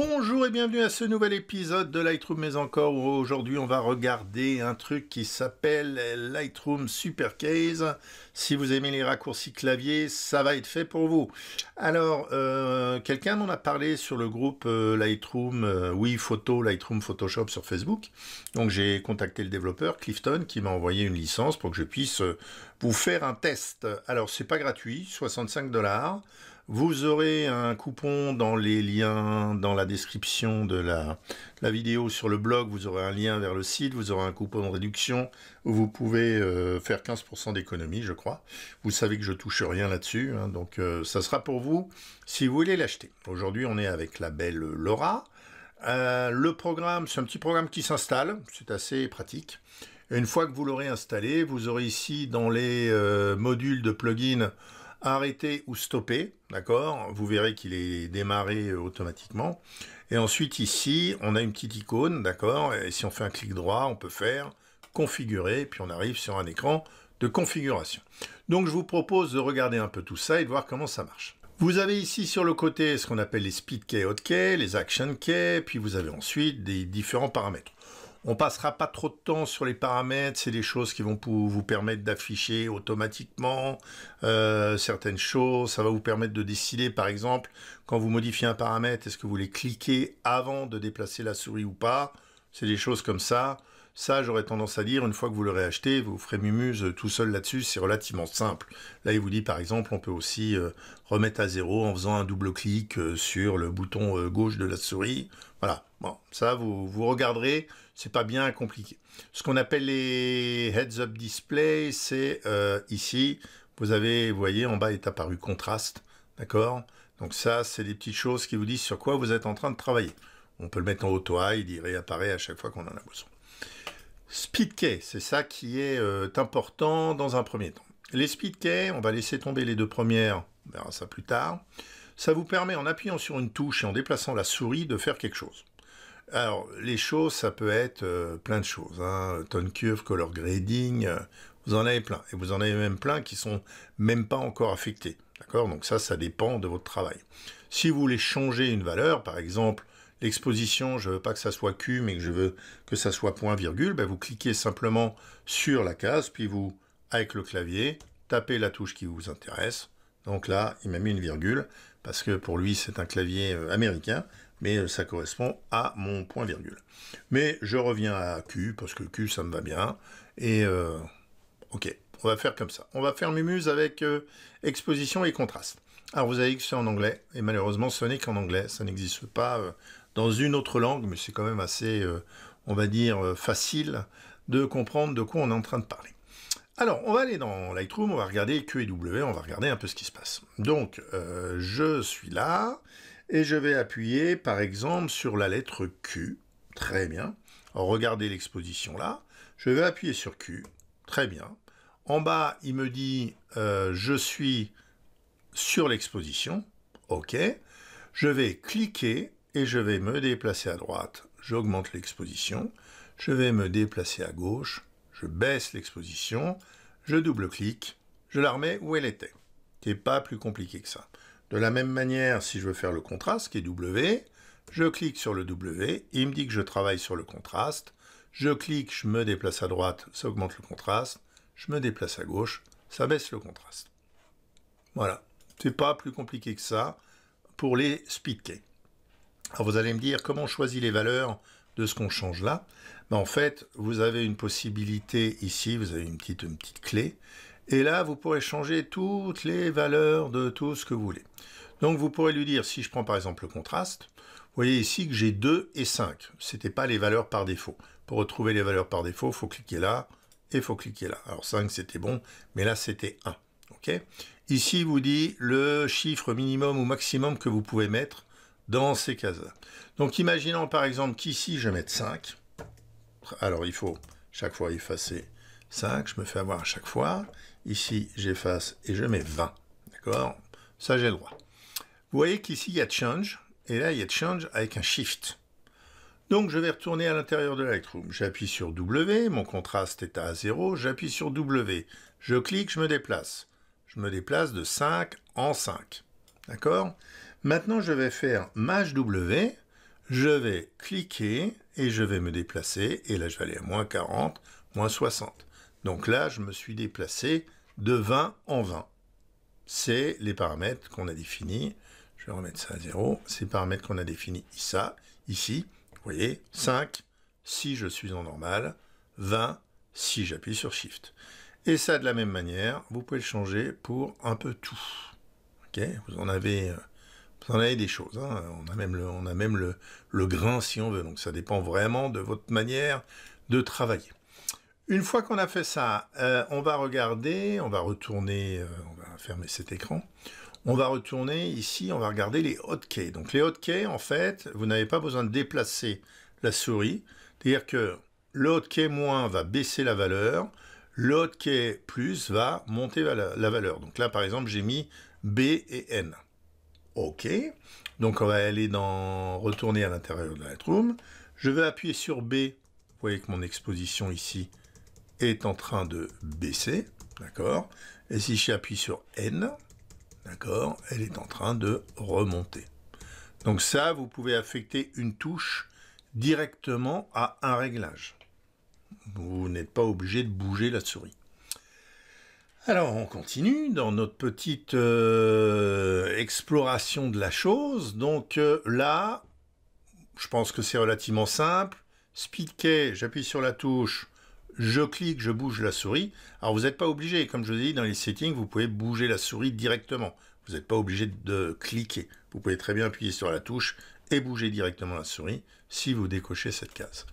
Bonjour et bienvenue à ce nouvel épisode de Lightroom mais encore aujourd'hui on va regarder un truc qui s'appelle Lightroom Supercase. Si vous aimez les raccourcis clavier, ça va être fait pour vous. Alors, euh, quelqu'un m'en a parlé sur le groupe euh, Lightroom, euh, oui photo, Lightroom Photoshop sur Facebook. Donc j'ai contacté le développeur Clifton qui m'a envoyé une licence pour que je puisse pour faire un test. Alors, c'est pas gratuit, 65 dollars. Vous aurez un coupon dans les liens, dans la description de la, vidéo sur le blog. Vous aurez un lien vers le site, vous aurez un coupon de réduction où vous pouvez euh, faire 15% d'économie, je crois. Vous savez que je touche rien là-dessus, hein. donc euh, ça sera pour vous si vous voulez l'acheter. Aujourd'hui, on est avec la belle Laura. Euh, le programme, c'est un petit programme qui s'installe, c'est assez pratique. Une fois que vous l'aurez installé, vous aurez ici dans les euh, modules de plugin arrêter ou stopper, d'accord Vous verrez qu'il est démarré euh, automatiquement. Et ensuite ici, on a une petite icône, d'accord Et si on fait un clic droit, on peut faire configurer, puis on arrive sur un écran de configuration. Donc je vous propose de regarder un peu tout ça et de voir comment ça marche. Vous avez ici sur le côté ce qu'on appelle les speed key, les action puis vous avez ensuite des différents paramètres. On passera pas trop de temps sur les paramètres, c'est des choses qui vont vous permettre d'afficher automatiquement euh, certaines choses, ça va vous permettre de décider par exemple quand vous modifiez un paramètre, est-ce que vous voulez cliquez avant de déplacer la souris ou pas, c'est des choses comme ça. Ça, j'aurais tendance à dire, une fois que vous l'aurez acheté, vous ferez Mumuse tout seul là-dessus, c'est relativement simple. Là, il vous dit, par exemple, on peut aussi euh, remettre à zéro en faisant un double clic euh, sur le bouton gauche de la souris. Voilà, bon, ça, vous, vous regarderez c'est pas bien compliqué. Ce qu'on appelle les heads-up display, c'est euh, ici, vous avez, vous voyez, en bas est apparu contraste, d'accord Donc ça, c'est des petites choses qui vous disent sur quoi vous êtes en train de travailler. On peut le mettre en auto il il réapparaît à chaque fois qu'on en a besoin. Speedkey, c'est ça qui est euh, important dans un premier temps. Les speedkey, on va laisser tomber les deux premières, on verra ça plus tard. Ça vous permet, en appuyant sur une touche et en déplaçant la souris, de faire quelque chose. Alors, les choses, ça peut être euh, plein de choses. Hein. curve, color grading, euh, vous en avez plein. Et vous en avez même plein qui sont même pas encore affectés. D'accord Donc ça, ça dépend de votre travail. Si vous voulez changer une valeur, par exemple, l'exposition, je ne veux pas que ça soit Q, mais que je veux que ça soit point virgule, ben, vous cliquez simplement sur la case, puis vous, avec le clavier, tapez la touche qui vous intéresse, donc là, il m'a mis une virgule, parce que pour lui, c'est un clavier euh, américain, mais euh, ça correspond à mon point virgule. Mais je reviens à Q, parce que Q, ça me va bien. Et euh, ok, on va faire comme ça. On va faire Mumuse avec exposition et contraste. Alors vous avez que c'est en anglais, et malheureusement ce n'est qu'en anglais, ça n'existe pas dans une autre langue, mais c'est quand même assez, on va dire, facile de comprendre de quoi on est en train de parler. Alors, on va aller dans Lightroom, on va regarder W, on va regarder un peu ce qui se passe. Donc, euh, je suis là, et je vais appuyer, par exemple, sur la lettre Q. Très bien. regardez l'exposition là. Je vais appuyer sur Q. Très bien. En bas, il me dit euh, je suis sur l'exposition. OK. Je vais cliquer et je vais me déplacer à droite. J'augmente l'exposition. Je vais me déplacer à gauche je baisse l'exposition, je double-clique, je la remets où elle était. C'est pas plus compliqué que ça. De la même manière, si je veux faire le contraste, qui est W, je clique sur le W, il me dit que je travaille sur le contraste, je clique, je me déplace à droite, ça augmente le contraste, je me déplace à gauche, ça baisse le contraste. Voilà, c'est pas plus compliqué que ça pour les speed Alors vous allez me dire comment on choisit les valeurs de ce qu'on change là, mais ben, en fait, vous avez une possibilité ici, vous avez une petite, une petite clé, et là, vous pourrez changer toutes les valeurs de tout ce que vous voulez. Donc vous pourrez lui dire, si je prends par exemple le contraste, vous voyez ici que j'ai 2 et 5. Ce n'était pas les valeurs par défaut. Pour retrouver les valeurs par défaut, il faut cliquer là et il faut cliquer là. Alors 5 c'était bon, mais là c'était 1. Ok. Ici, il vous dit le chiffre minimum ou maximum que vous pouvez mettre dans ces cases-là. Donc imaginons par exemple qu'ici je mette 5. Alors il faut chaque fois effacer 5, je me fais avoir à chaque fois. Ici j'efface et je mets 20. D'accord Ça j'ai le droit. Vous voyez qu'ici il y a change et là il y a change avec un shift. Donc je vais retourner à l'intérieur de Lightroom. J'appuie sur W, mon contraste est à 0, j'appuie sur W. Je clique, je me déplace. Je me déplace de 5 en 5. D'accord Maintenant, je vais faire ma W, je vais cliquer et je vais me déplacer. Et là, je vais aller à moins 40, moins 60. Donc là, je me suis déplacé de 20 en 20. C'est les paramètres qu'on a définis. Je vais remettre ça à 0. C'est les paramètres qu'on a définis ici, ici. Vous voyez, 5 si je suis en normal, 20 si j'appuie sur Shift. Et ça, de la même manière, vous pouvez le changer pour un peu tout. Ok, vous en avez euh, vous en avez des choses. Hein. On a même, le, on a même le, grain si on veut. Donc ça dépend vraiment de votre manière de travailler. Une fois qu'on a fait ça, euh, on va regarder, on va retourner, euh, on va fermer cet écran. On va retourner ici, on va regarder les hotkeys. Donc les hotkeys, en fait, vous n'avez pas besoin de déplacer la souris. C'est-à-dire que le hotkey moins va baisser la valeur, le hotkey plus va monter la valeur. Donc là, par exemple, j'ai mis B et N. OK. Donc on va aller dans retourner à l'intérieur de la Lightroom. Je vais appuyer sur B. Vous voyez que mon exposition ici est en train de baisser. D'accord Et si j'appuie sur N, d'accord, elle est en train de remonter. Donc ça, vous pouvez affecter une touche directement à un réglage. Vous n'êtes pas obligé de bouger la souris. Alors on continue dans notre petite euh, exploration de la chose. Donc euh, là, je pense que c'est relativement simple. Speedkey, j'appuie sur la touche, je clique, je bouge la souris. Alors vous n'êtes pas obligé, comme je vous ai dit dans les settings, vous pouvez bouger la souris directement. Vous n'êtes pas obligé de cliquer. Vous pouvez très bien appuyer sur la touche et bouger directement la souris si vous décochez cette case.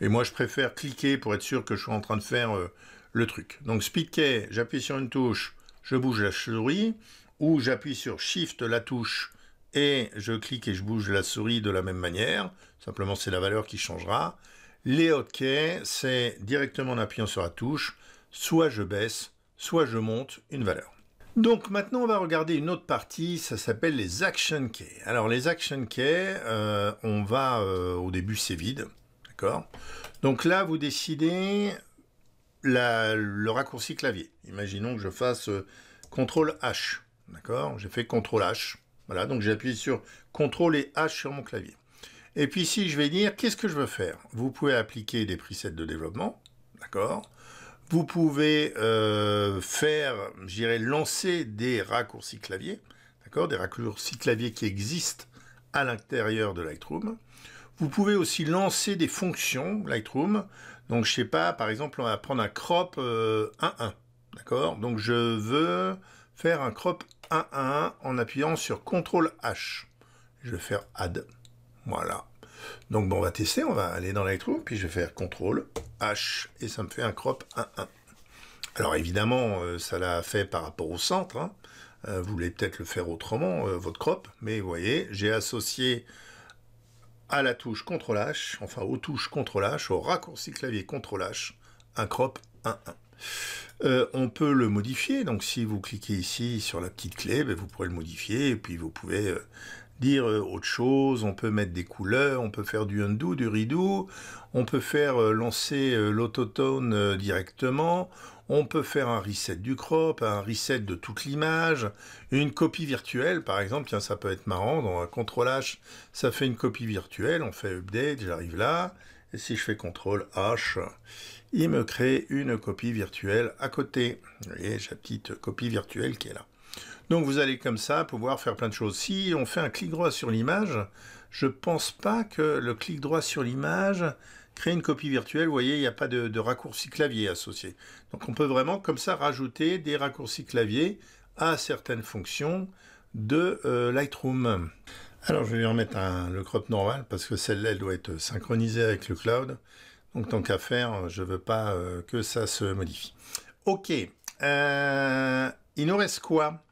Mais moi je préfère cliquer pour être sûr que je suis en train de faire... Euh, le truc. Donc key, j'appuie sur une touche, je bouge la souris, ou j'appuie sur Shift la touche et je clique et je bouge la souris de la même manière. Simplement, c'est la valeur qui changera. Les hotkeys, c'est directement en appuyant sur la touche, soit je baisse, soit je monte une valeur. Donc maintenant, on va regarder une autre partie, ça s'appelle les action Key. Alors les action Key, euh, on va, euh, au début c'est vide, d'accord Donc là, vous décidez le raccourci clavier. Imaginons que je fasse euh, CTRL H. D'accord J'ai fait CTRL H. Voilà, donc j'appuie sur CTRL et H sur mon clavier. Et puis ici, je vais dire, qu'est-ce que je veux faire Vous pouvez appliquer des presets de développement. D'accord Vous pouvez euh, faire, j'irai, lancer des raccourcis clavier. D'accord Des raccourcis clavier qui existent à l'intérieur de Lightroom. Vous pouvez aussi lancer des fonctions Lightroom donc je sais pas, par exemple, on va prendre un crop 1-1. Euh, d'accord Donc je veux faire un crop 1-1 en appuyant sur CTRL H. Je vais faire add. Voilà. Donc bon, on va tester, on va aller dans Lightroom, puis je vais faire CTRL H et ça me fait un crop 1-1. Alors évidemment, euh, ça l'a fait par rapport au centre. Hein. Euh, vous voulez peut-être le faire autrement, votre crop, mais vous voyez, j'ai associé à la touche CTRL H, enfin aux touches CTRL H, au raccourci clavier CTRL H, un crop 1-1. Euh, on peut le modifier, donc si vous cliquez ici sur la petite clé, ben, vous pourrez le modifier, et puis vous pouvez euh, dire euh, autre chose, on peut mettre des couleurs, on peut faire du undo, du redo, on peut faire lancer l'autotone directement, on peut faire un reset du crop, un reset de toute l'image, une copie virtuelle par exemple, tiens ça peut être marrant, dans CTRL H, ça fait une copie virtuelle, on fait update, j'arrive là, et si je fais CTRL H, il me crée une copie virtuelle à côté. Vous voyez, j'ai la petite copie virtuelle qui est là. Donc vous allez comme ça pouvoir faire plein de choses. Si on fait un clic droit sur l'image, je pense pas que le clic droit sur l'image Créer une copie virtuelle, vous voyez, il n'y a pas de, raccourci clavier associé. Donc on peut vraiment comme ça rajouter des raccourcis clavier à certaines fonctions de euh, Lightroom. Alors je vais lui remettre un, le crop normal parce que celle-là elle doit être synchronisée avec le cloud. Donc tant qu'à faire, je ne veux pas euh, que ça se modifie. Ok, euh, il nous reste quoi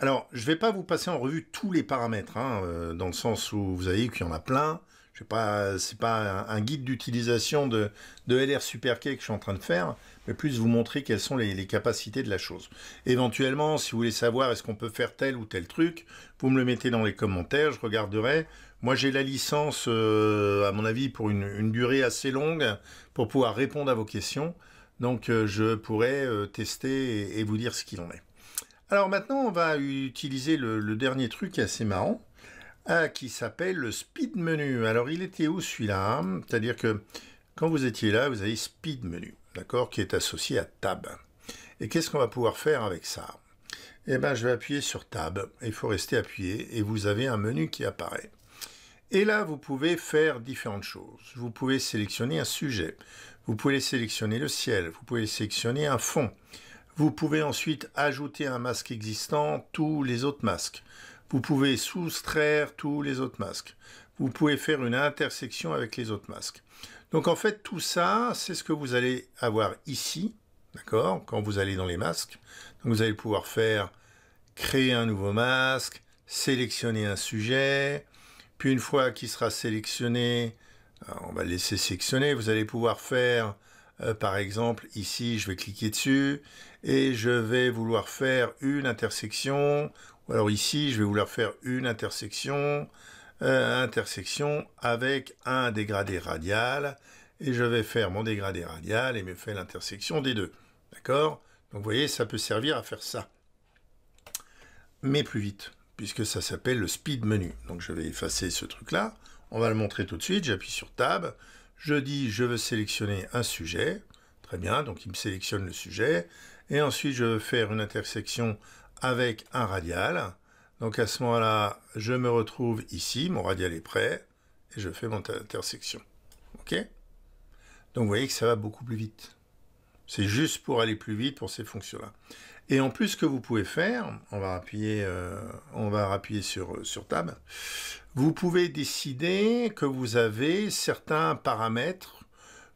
alors, je ne vais pas vous passer en revue tous les paramètres, hein, dans le sens où vous avez vu qu'il y en a plein. Ce n'est pas, c'est pas un, guide d'utilisation de, LR super SuperK que je suis en train de faire, mais plus vous montrer quelles sont les, capacités de la chose. Éventuellement, si vous voulez savoir est-ce qu'on peut faire tel ou tel truc, vous me le mettez dans les commentaires, je regarderai. Moi, j'ai la licence, euh, à mon avis, pour une, durée assez longue, pour pouvoir répondre à vos questions. Donc, euh, je pourrais euh, tester et, vous dire ce qu'il en est. Alors maintenant, on va utiliser le, le dernier truc assez marrant. Ah, qui s'appelle le Speed Menu. Alors, il était où celui-là hein C'est-à-dire que quand vous étiez là, vous avez Speed Menu, d'accord, qui est associé à Tab. Et qu'est-ce qu'on va pouvoir faire avec ça Eh bien, je vais appuyer sur Tab. Il faut rester appuyé et vous avez un menu qui apparaît. Et là, vous pouvez faire différentes choses. Vous pouvez sélectionner un sujet. Vous pouvez sélectionner le ciel. Vous pouvez sélectionner un fond. Vous pouvez ensuite ajouter un masque existant, tous les autres masques. Vous pouvez soustraire tous les autres masques. Vous pouvez faire une intersection avec les autres masques. Donc en fait, tout ça, c'est ce que vous allez avoir ici, d'accord, quand vous allez dans les masques. vous allez pouvoir faire créer un nouveau masque, sélectionner un sujet, puis une fois qu'il sera sélectionné, euh, on va le laisser sélectionner, vous allez pouvoir faire, euh, par exemple, ici, je vais cliquer dessus, et je vais vouloir faire une intersection alors ici, je vais vouloir faire une intersection, euh, intersection avec un dégradé radial, et je vais faire mon dégradé radial et me faire l'intersection des deux. D'accord Donc vous voyez, ça peut servir à faire ça. Mais plus vite, puisque ça s'appelle le speed menu. Donc je vais effacer ce truc-là. On va le montrer tout de suite. J'appuie sur Tab. Je dis, je veux sélectionner un sujet. Très bien, donc il me sélectionne le sujet. Et ensuite, je veux faire une intersection avec un radial. Donc à ce moment-là, je me retrouve ici, mon radial est prêt, et je fais mon intersection. OK Donc vous voyez que ça va beaucoup plus vite. C'est juste pour aller plus vite pour ces fonctions-là. Et en plus, ce que vous pouvez faire, on va appuyer, euh, on va appuyer sur, euh, sur Tab, vous pouvez décider que vous avez certains paramètres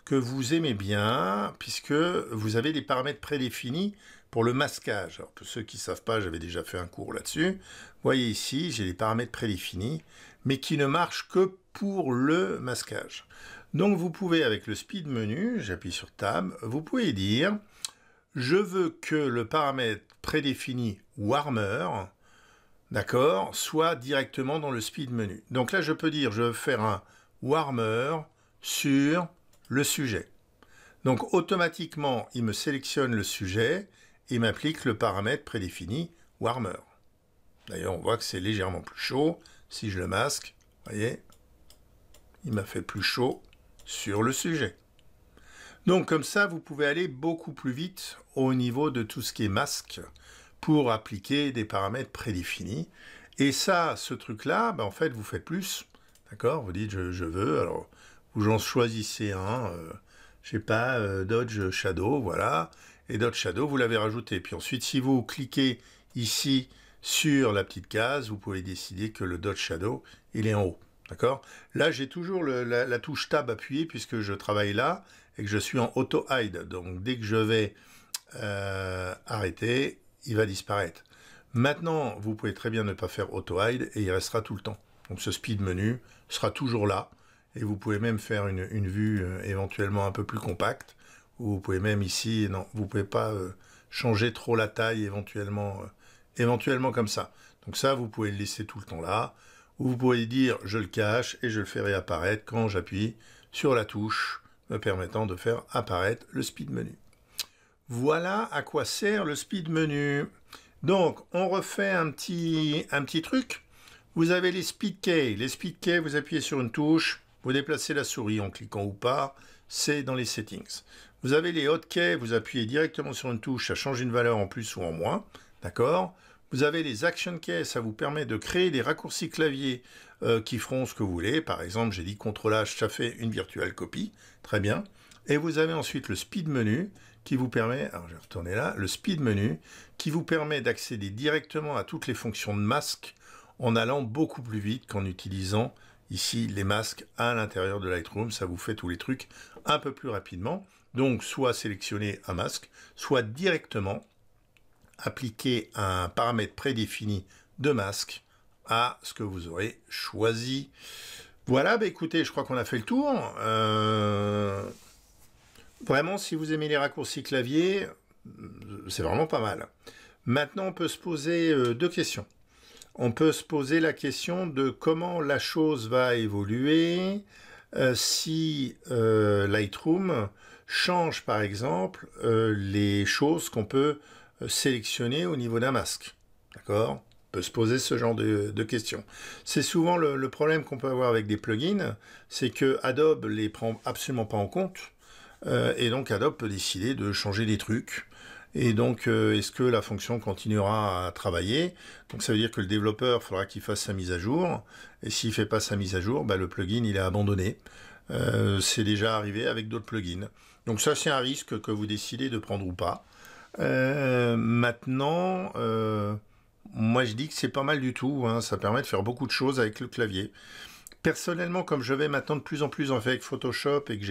que vous aimez bien, puisque vous avez des paramètres prédéfinis pour le masquage. Alors, pour ceux qui ne savent pas, j'avais déjà fait un cours là-dessus. Vous voyez ici, j'ai les paramètres prédéfinis, mais qui ne marchent que pour le masquage. Donc vous pouvez, avec le speed menu, j'appuie sur Tab, vous pouvez dire « Je veux que le paramètre prédéfini Warmer, d'accord, soit directement dans le speed menu. » Donc là, je peux dire « Je veux faire un Warmer sur le sujet. » Donc automatiquement, il me sélectionne le sujet il m'applique le paramètre prédéfini warmer. D'ailleurs, on voit que c'est légèrement plus chaud. Si je le masque, vous voyez, il m'a fait plus chaud sur le sujet. Donc comme ça, vous pouvez aller beaucoup plus vite au niveau de tout ce qui est masque pour appliquer des paramètres prédéfinis. Et ça, ce truc-là, ben, en fait, vous faites plus. D'accord Vous dites je, veux, alors vous en choisissez un, Je euh, je sais pas, euh, Dodge Shadow, voilà et Dot Shadow, vous l'avez rajouté. Puis ensuite, si vous cliquez ici sur la petite case, vous pouvez décider que le Dot Shadow, il est en haut. D'accord Là, j'ai toujours la, touche Tab appuyée puisque je travaille là et que je suis en Auto Hide. Donc, dès que je vais euh, arrêter, il va disparaître. Maintenant, vous pouvez très bien ne pas faire Auto Hide et il restera tout le temps. Donc, ce speed menu sera toujours là et vous pouvez même faire une, vue euh, éventuellement un peu plus compacte vous pouvez même ici, non, vous pouvez pas euh, changer trop la taille éventuellement, euh, éventuellement comme ça. Donc ça, vous pouvez le laisser tout le temps là, ou vous pouvez dire je le cache et je le fais réapparaître quand j'appuie sur la touche me permettant de faire apparaître le speed menu. Voilà à quoi sert le speed menu. Donc, on refait un petit, un petit truc. Vous avez les speed keys. Les speed keys, vous appuyez sur une touche, vous déplacez la souris en cliquant ou pas, c'est dans les settings. Vous avez les hotkeys, vous appuyez directement sur une touche, ça change une valeur en plus ou en moins. D'accord Vous avez les action keys, ça vous permet de créer des raccourcis clavier euh, qui feront ce que vous voulez. Par exemple, j'ai dit CTRL H, ça fait une virtuelle copie. Très bien. Et vous avez ensuite le speed menu qui vous permet, alors je vais retourner là, le speed menu qui vous permet d'accéder directement à toutes les fonctions de masque en allant beaucoup plus vite qu'en utilisant ici les masques à l'intérieur de Lightroom. Ça vous fait tous les trucs un peu plus rapidement. Donc soit sélectionner un masque, soit directement appliquer un paramètre prédéfini de masque à ce que vous aurez choisi. Voilà, bah, écoutez, je crois qu'on a fait le tour. Euh, vraiment, si vous aimez les raccourcis clavier, c'est vraiment pas mal. Maintenant, on peut se poser euh, deux questions. On peut se poser la question de comment la chose va évoluer euh, si Lightroom change par exemple euh, les choses qu'on peut euh, sélectionner au niveau d'un masque. D'accord On peut se poser ce genre de, questions. C'est souvent le, problème qu'on peut avoir avec des plugins, c'est que Adobe les prend absolument pas en compte. Euh, et donc Adobe peut décider de changer des trucs. Et donc, est-ce que la fonction continuera à travailler Donc, ça veut dire que le développeur faudra qu'il fasse sa mise à jour. Et s'il fait pas sa mise à jour, bah, le plugin il est abandonné. Euh, c'est déjà arrivé avec d'autres plugins. Donc ça, c'est un risque que vous décidez de prendre ou pas. Euh, maintenant, euh, moi je dis que c'est pas mal du tout. Hein. Ça permet de faire beaucoup de choses avec le clavier. Personnellement, comme je vais maintenant de plus en plus en fait avec Photoshop et que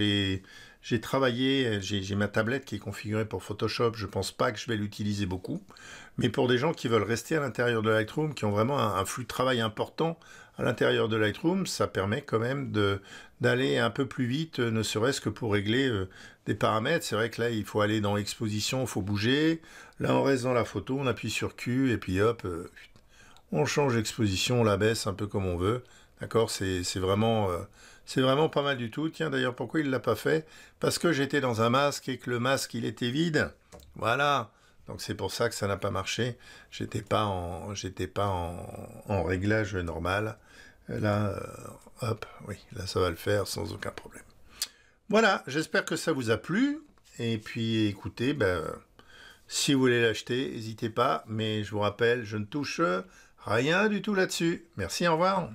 j'ai travaillé, j'ai ma tablette qui est configurée pour Photoshop, je ne pense pas que je vais l'utiliser beaucoup. Mais pour des gens qui veulent rester à l'intérieur de Lightroom, qui ont vraiment un flux de travail important à l'intérieur de Lightroom, ça permet quand même d'aller un peu plus vite, euh, ne serait-ce que pour régler euh, des paramètres. C'est vrai que là, il faut aller dans exposition, il faut bouger. Là, on reste dans la photo, on appuie sur Q et puis hop, euh, on change exposition, on la baisse un peu comme on veut. D'accord C'est vraiment, vraiment pas mal du tout. Tiens, d'ailleurs, pourquoi il ne l'a pas fait Parce que j'étais dans un masque et que le masque, il était vide. Voilà. Donc c'est pour ça que ça n'a pas marché. J'étais pas en, pas en, réglage normal. Là, euh, hop, oui, là ça va le faire sans aucun problème. Voilà, j'espère que ça vous a plu. Et puis écoutez, ben, si vous voulez l'acheter, n'hésitez pas. Mais je vous rappelle, je ne touche rien du tout là-dessus. Merci, au revoir.